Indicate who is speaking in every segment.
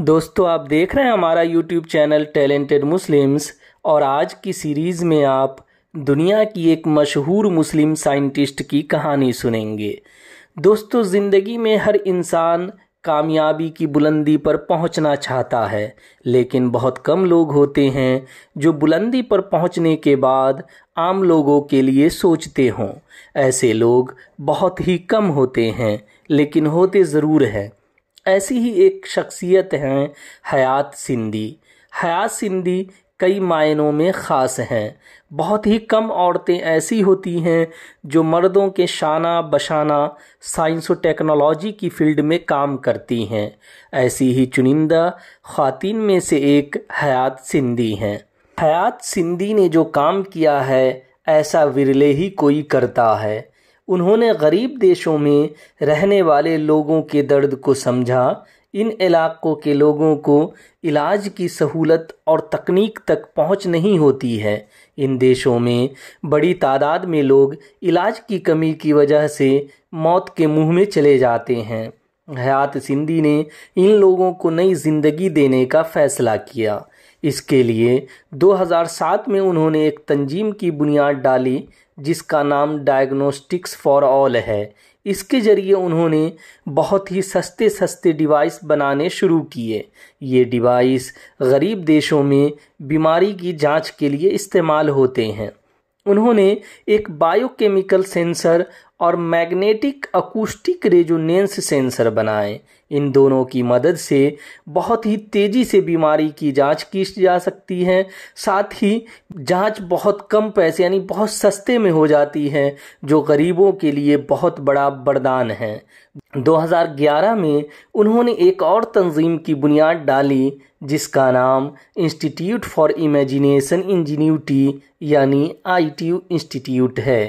Speaker 1: दोस्तों आप देख रहे हैं हमारा यूट्यूब चैनल टैलेंटेड मुस्लिम्स और आज की सीरीज़ में आप दुनिया की एक मशहूर मुस्लिम साइंटिस्ट की कहानी सुनेंगे दोस्तों ज़िंदगी में हर इंसान कामयाबी की बुलंदी पर पहुंचना चाहता है लेकिन बहुत कम लोग होते हैं जो बुलंदी पर पहुंचने के बाद आम लोगों के लिए सोचते हों ऐसे लोग बहुत ही कम होते हैं लेकिन होते ज़रूर हैं ऐसी ही एक शख्सियत हैं हयात सिंधी हयात सिंधी कई मायनों में ख़ास हैं बहुत ही कम औरतें ऐसी होती हैं जो मर्दों के शाना बशाना साइंस और टेक्नोलॉजी की फील्ड में काम करती हैं ऐसी ही चुनिंदा खातिन में से एक हयात सिंधी हैं हयात सिंधी ने जो काम किया है ऐसा विरले ही कोई करता है उन्होंने गरीब देशों में रहने वाले लोगों के दर्द को समझा इन इलाक़ों के लोगों को इलाज की सहूलत और तकनीक तक पहुंच नहीं होती है इन देशों में बड़ी तादाद में लोग इलाज की कमी की वजह से मौत के मुंह में चले जाते हैं हयात सिंधी ने इन लोगों को नई ज़िंदगी देने का फ़ैसला किया इसके लिए 2007 में उन्होंने एक तंजीम की बुनियाद डाली जिसका नाम डायग्नोस्टिक्स फॉर ऑल है इसके ज़रिए उन्होंने बहुत ही सस्ते सस्ते डिवाइस बनाने शुरू किए ये डिवाइस गरीब देशों में बीमारी की जांच के लिए इस्तेमाल होते हैं उन्होंने एक बायोकेमिकल सेंसर और मैग्नेटिक अकूस्टिक रेजोनेंस सेंसर बनाएं इन दोनों की मदद से बहुत ही तेज़ी से बीमारी की जांच की जा सकती है साथ ही जांच बहुत कम पैसे यानी बहुत सस्ते में हो जाती है जो गरीबों के लिए बहुत बड़ा वरदान है 2011 में उन्होंने एक और तंजीम की बुनियाद डाली जिसका नाम इंस्टीट्यूट फॉर इमेजिनेशन इंजीन्यूटी यानी आई इंस्टीट्यूट है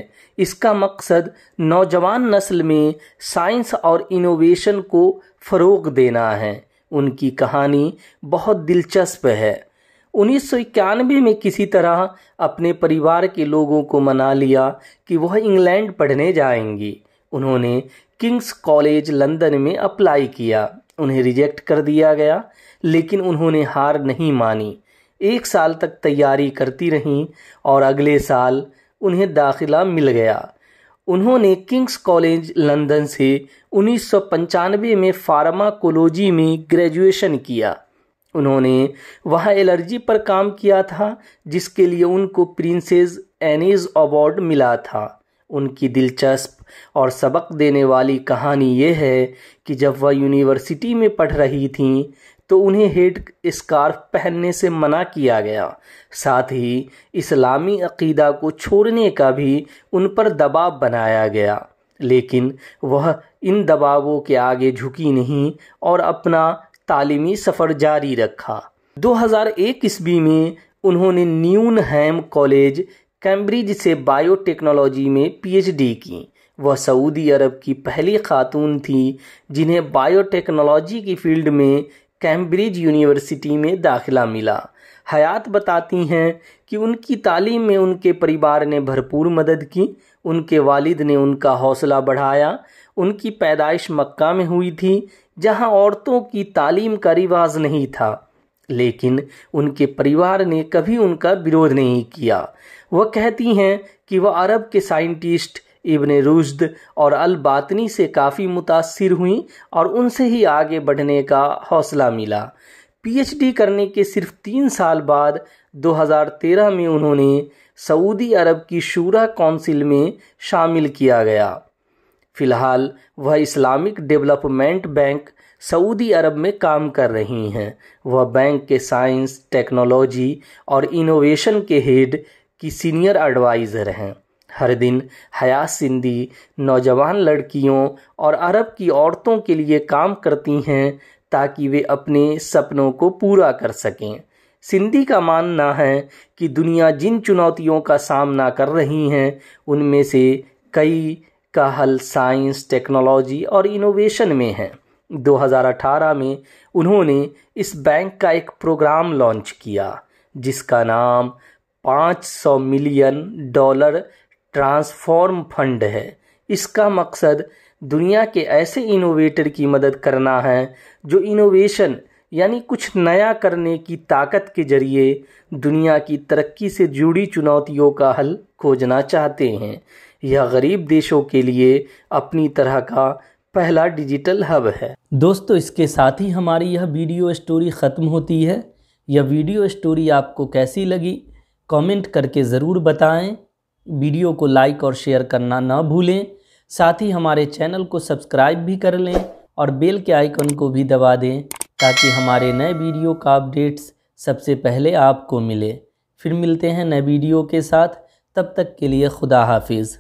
Speaker 1: इसका मकसद नौजवान नस्ल में साइंस और इनोवेशन को फ़रोग देना है उनकी कहानी बहुत दिलचस्प है उन्नीस में किसी तरह अपने परिवार के लोगों को मना लिया कि वह इंग्लैंड पढ़ने जाएंगी उन्होंने किंग्स कॉलेज लंदन में अप्लाई किया उन्हें रिजेक्ट कर दिया गया लेकिन उन्होंने हार नहीं मानी एक साल तक तैयारी करती रहीं और अगले साल उन्हें दाखिला मिल गया उन्होंने किंग्स कॉलेज लंदन से उन्नीस में फार्माकोलॉजी में ग्रेजुएशन किया उन्होंने वहाँ एलर्जी पर काम किया था जिसके लिए उनको प्रिंसेस एनीज अवार्ड मिला था उनकी दिलचस्प और सबक देने वाली कहानी यह है कि जब वह यूनिवर्सिटी में पढ़ रही थीं तो उन्हें हेड स्कार्फ पहनने से मना किया गया साथ ही इस्लामी अकीदा को छोड़ने का भी उन पर दबाव बनाया गया लेकिन वह इन दबावों के आगे झुकी नहीं और अपना तालीमी सफ़र जारी रखा 2001 ईस्वी में उन्होंने न्यूनहैम कॉलेज कैम्ब्रिज से बायोटेक्नोलॉजी में पीएचडी की वह सऊदी अरब की पहली खातून थी जिन्हें बायोटेक्नोलॉजी की फील्ड में कैम्ब्रिज यूनिवर्सिटी में दाखिला मिला हयात बताती हैं कि उनकी तालीम में उनके परिवार ने भरपूर मदद की उनके वालिद ने उनका हौसला बढ़ाया उनकी पैदाइश मक्का में हुई थी जहां औरतों की तालीम का रिवाज नहीं था लेकिन उनके परिवार ने कभी उनका विरोध नहीं किया वह कहती हैं कि वह अरब के साइंटिस्ट इबन रुश्द और अल बातनी से काफ़ी मुतासर हुई और उनसे ही आगे बढ़ने का हौसला मिला पीएचडी करने के सिर्फ तीन साल बाद 2013 में उन्होंने सऊदी अरब की शूरा कौंसिल में शामिल किया गया फ़िलहाल वह Islamic Development Bank Saudi Arab में काम कर रही हैं वह बैंक के साइंस टेक्नोलॉजी और इनोवेशन के हेड की सीनियर एडवाइज़र हैं हर दिन हया सिंधी नौजवान लड़कियों और अरब की औरतों के लिए काम करती हैं ताकि वे अपने सपनों को पूरा कर सकें सिंधी का मानना है कि दुनिया जिन चुनौतियों का सामना कर रही हैं उनमें से कई का हल साइंस टेक्नोलॉजी और इनोवेशन में है 2018 में उन्होंने इस बैंक का एक प्रोग्राम लॉन्च किया जिसका नाम 500 मिलियन डॉलर ट्रांसफॉर्म फंड है इसका मकसद दुनिया के ऐसे इनोवेटर की मदद करना है जो इनोवेशन यानी कुछ नया करने की ताकत के जरिए दुनिया की तरक्की से जुड़ी चुनौतियों का हल खोजना चाहते हैं यह गरीब देशों के लिए अपनी तरह का पहला डिजिटल हब है दोस्तों इसके साथ ही हमारी यह वीडियो स्टोरी ख़त्म होती है यह वीडियो स्टोरी आपको कैसी लगी कमेंट करके ज़रूर बताएं वीडियो को लाइक और शेयर करना ना भूलें साथ ही हमारे चैनल को सब्सक्राइब भी कर लें और बेल के आइकन को भी दबा दें ताकि हमारे नए वीडियो का अपडेट्स सबसे पहले आपको मिले फिर मिलते हैं नए वीडियो के साथ तब तक के लिए खुदा हाफिज़